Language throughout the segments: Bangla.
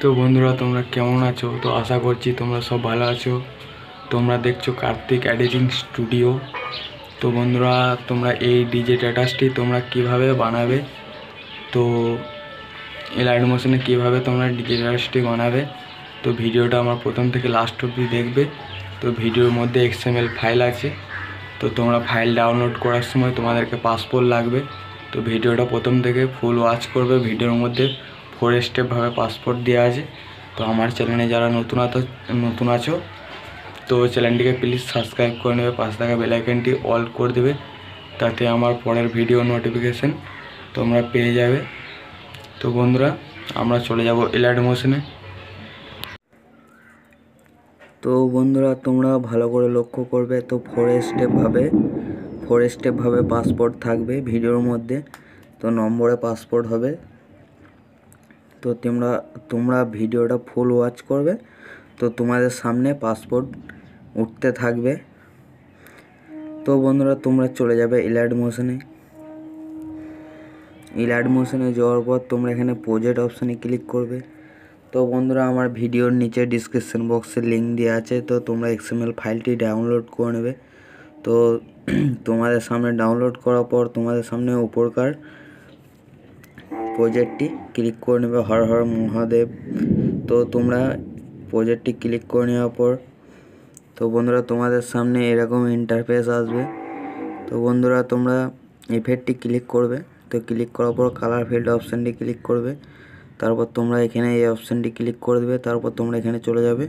তো বন্ধুরা তোমরা কেমন আছো তো আশা করছি তোমরা সব ভালো আছো তোমরা দেখছো কার্তিক এডিটিং স্টুডিও তো বন্ধুরা তোমরা এই ডিজে ট্যাটাসটি তোমরা কিভাবে বানাবে তো লাইট মোশনে কীভাবে তোমরা ডিজে ট্যাটাসটি বানাবে তো ভিডিওটা আমার প্রথম থেকে লাস্ট অবধি দেখবে তো ভিডিওর মধ্যে এক্সএমএল ফাইল আছে তো তোমরা ফাইল ডাউনলোড করার সময় তোমাদেরকে পাসপোর্ট লাগবে তো ভিডিওটা প্রথম থেকে ফুল ওয়াচ করবে ভিডিওর মধ্যে ফোর স্টেপভাবে পাসপোর্ট দেওয়া আছে তো আমার চ্যানেলে যারা নতুন আত নতুন আছো তো চ্যানেলটিকে প্লিজ সাবস্ক্রাইব করে নেবে পাশে থাকা বেলাইকনটি অল করে দেবে তাতে আমার পরের ভিডিও নোটিফিকেশান তোমরা পেয়ে যাবে তো বন্ধুরা আমরা চলে যাব এলার্ট মোশনে তো বন্ধুরা তোমরা ভালো করে লক্ষ্য করবে তো ফোর স্টেপভাবে ফোর স্টেপভাবে পাসপোর্ট থাকবে ভিডিওর মধ্যে তো নম্বরে পাসপোর্ট হবে তো তোমরা তোমরা ভিডিওটা ফুল ওয়াচ করবে তো তোমাদের সামনে পাসপোর্ট উঠতে থাকবে তো বন্ধুরা তোমরা চলে যাবে ইলার্ট মোশনে ইলার্ট মোশনে যাওয়ার পর তোমরা এখানে প্রজেক্ট অপশানে ক্লিক করবে তো বন্ধুরা আমার ভিডিওর নিচে ডিসক্রিপশন বক্সে লিঙ্ক দেওয়া আছে তো তোমরা এক্সএমএল ফাইলটি ডাউনলোড করে নেবে তো তোমাদের সামনে ডাউনলোড করার পর তোমাদের সামনে উপরকার প্রজেক্টটি ক্লিক করে নেবে হর হর মহাদেব তো তোমরা প্রজেক্টটি ক্লিক করে নেওয়ার পর তো বন্ধুরা তোমাদের সামনে এরকম ইন্টারফেস আসবে তো বন্ধুরা তোমরা এফেক্টটি ক্লিক করবে তো ক্লিক করার পর কালার ফিল্ড অপশানটি ক্লিক করবে তারপর তোমরা এখানে এই অপশানটি ক্লিক করে দেবে তারপর তোমরা এখানে চলে যাবে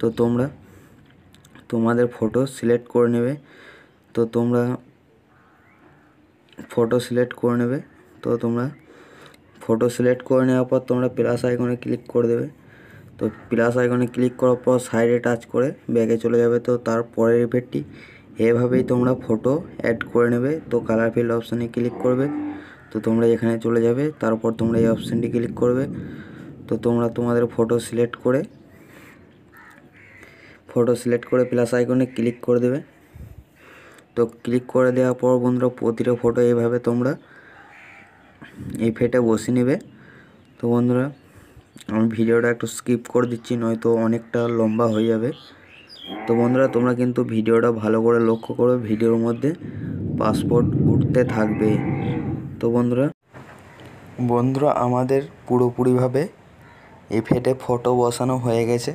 তো তোমরা তোমাদের ফটো সিলেক্ট করে নেবে তো তোমরা ফটো সিলেক্ট করে নেবে তো তোমরা ফটো সিলেক্ট করে নেওয়ার পর তোমরা প্লাস আইকনে ক্লিক করে দেবে তো প্লাস আইকনে ক্লিক করার পর সাইডে টাচ করে ব্যাগে চলে যাবে তো তারপরে ইফেক্টটি এভাবেই তোমরা ফটো অ্যাড করে নেবে তো কালার ফিল্ড অপশানে ক্লিক করবে তো তোমরা এখানে চলে যাবে তারপর তোমরা এই অপশানটি ক্লিক করবে তো তোমরা তোমাদের ফটো সিলেক্ট করে ফটো সিলেক্ট করে প্লাস আইকনে ক্লিক করে দেবে তো ক্লিক করে দেওয়ার পর বন্ধুরা প্রতিটা ফটো এইভাবে তোমরা এই ফেটে বসে নেবে তো বন্ধুরা আমি ভিডিওটা একটু স্কিপ করে দিচ্ছি নয়তো অনেকটা লম্বা হয়ে যাবে তো বন্ধুরা তোমরা কিন্তু ভিডিওটা ভালো করে লক্ষ্য করবে ভিডিওর মধ্যে পাসপোর্ট উঠতে থাকবে তো বন্ধুরা বন্ধুরা আমাদের পুরোপুরিভাবে এফেটে ফটো বসানো হয়ে গেছে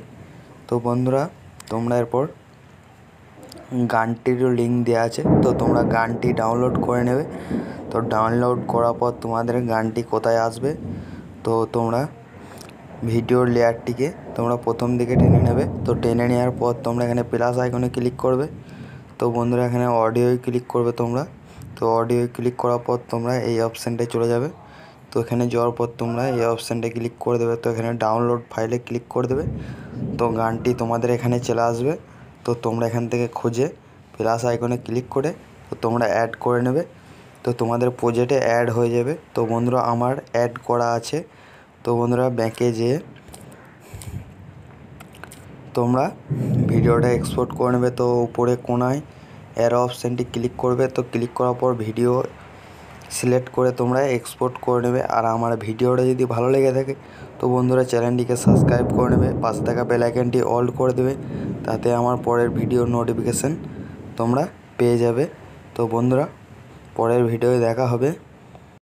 তো বন্ধুরা তোমরা এরপর গানটিরও লিঙ্ক দেওয়া আছে তো তোমরা গানটি ডাউনলোড করে নেবে তো ডাউনলোড করার পর তোমাদের গানটি কোথায় আসবে তো তোমরা ভিডিওর লেয়ারটিকে তোমরা প্রথম দিকে টেনে নেবে তো টেনে নেওয়ার পর তোমরা এখানে প্লাস আইকনে ক্লিক করবে তো বন্ধুরা এখানে অডিও ক্লিক করবে তোমরা তো অডিও ক্লিক করার পর তোমরা এই অপশানটায় চলে যাবে তো এখানে যাওয়ার পর তোমরা এই অপশানটায় ক্লিক করে দেবে তো এখানে ডাউনলোড ফাইলে ক্লিক করে দেবে তো গানটি তোমাদের এখানে চলে আসবে তো তোমরা এখান থেকে খুঁজে প্লাস আইকনে ক্লিক করে তো তোমরা অ্যাড করে নেবে তো তোমাদের প্রজেক্টে অ্যাড হয়ে যাবে তো বন্ধুরা আমার অ্যাড করা আছে তো বন্ধুরা ব্যাঙ্কে যেয়ে তোমরা ভিডিওটা এক্সপোর্ট করে নেবে তো উপরে কোনায় অ্যারো অপশানটি ক্লিক করবে তো ক্লিক করার পর ভিডিও সিলেক্ট করে তোমরা এক্সপোর্ট করে নেবে আর আমার ভিডিওটা যদি ভালো লেগে থাকে তো বন্ধুরা চ্যানেলটিকে সাবস্ক্রাইব করে নেবে পাশে থাকা বেলাইকনটি অল করে দেবে তাতে আমার পরের ভিডিও নোটিফিকেশান তোমরা পেয়ে যাবে তো বন্ধুরা পরের ভিডিও দেখা হবে